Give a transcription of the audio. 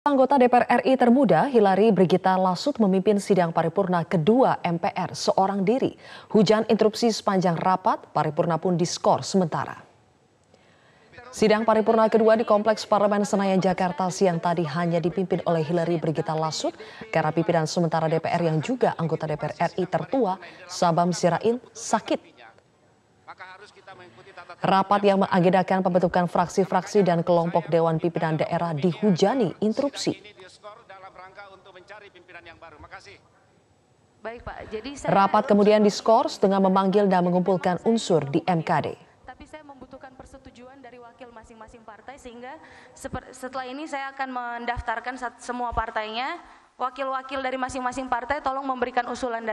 Anggota DPR RI termuda Hilari Brigita Lasut memimpin sidang paripurna kedua MPR seorang diri. Hujan interupsi sepanjang rapat, paripurna pun diskor sementara. Sidang paripurna kedua di Kompleks Parlemen Senayan Jakarta siang tadi hanya dipimpin oleh Hilary Brigita Lasut karena pimpinan sementara DPR yang juga anggota DPR RI tertua, Sabam Sirain, sakit Rapat yang mengagendakan pembentukan fraksi-fraksi dan kelompok Dewan Pimpinan Daerah dihujani interupsi. Rapat kemudian diskors dengan memanggil dan mengumpulkan unsur di MKD tapi saya membutuhkan persetujuan dari wakil masing-masing partai sehingga setelah ini saya akan mendaftarkan semua partainya wakil-wakil dari masing-masing partai tolong memberikan usulan